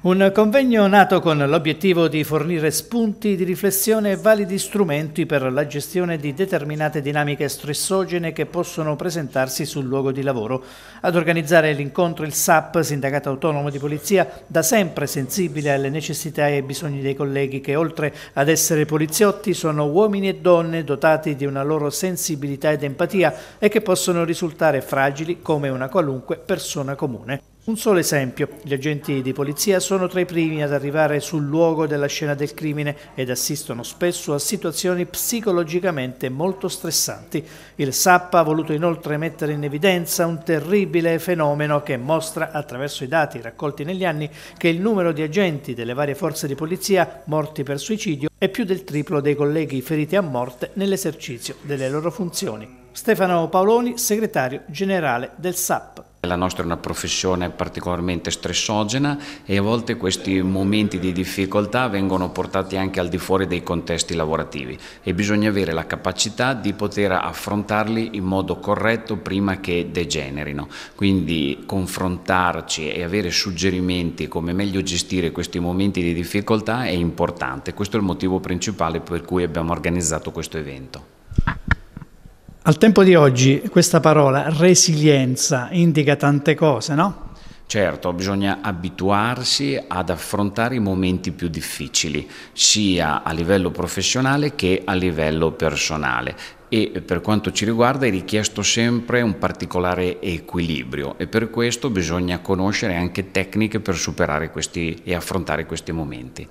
Un convegno nato con l'obiettivo di fornire spunti di riflessione e validi strumenti per la gestione di determinate dinamiche stressogene che possono presentarsi sul luogo di lavoro. Ad organizzare l'incontro il SAP, Sindacato Autonomo di Polizia, da sempre sensibile alle necessità e ai bisogni dei colleghi che oltre ad essere poliziotti sono uomini e donne dotati di una loro sensibilità ed empatia e che possono risultare fragili come una qualunque persona comune. Un solo esempio, gli agenti di polizia sono tra i primi ad arrivare sul luogo della scena del crimine ed assistono spesso a situazioni psicologicamente molto stressanti. Il SAP ha voluto inoltre mettere in evidenza un terribile fenomeno che mostra attraverso i dati raccolti negli anni che il numero di agenti delle varie forze di polizia morti per suicidio è più del triplo dei colleghi feriti a morte nell'esercizio delle loro funzioni. Stefano Paoloni, segretario generale del SAP. La nostra è una professione particolarmente stressogena e a volte questi momenti di difficoltà vengono portati anche al di fuori dei contesti lavorativi e bisogna avere la capacità di poter affrontarli in modo corretto prima che degenerino. Quindi confrontarci e avere suggerimenti come meglio gestire questi momenti di difficoltà è importante. Questo è il motivo principale per cui abbiamo organizzato questo evento. Al tempo di oggi questa parola resilienza indica tante cose, no? Certo, bisogna abituarsi ad affrontare i momenti più difficili, sia a livello professionale che a livello personale e per quanto ci riguarda è richiesto sempre un particolare equilibrio e per questo bisogna conoscere anche tecniche per superare questi e affrontare questi momenti.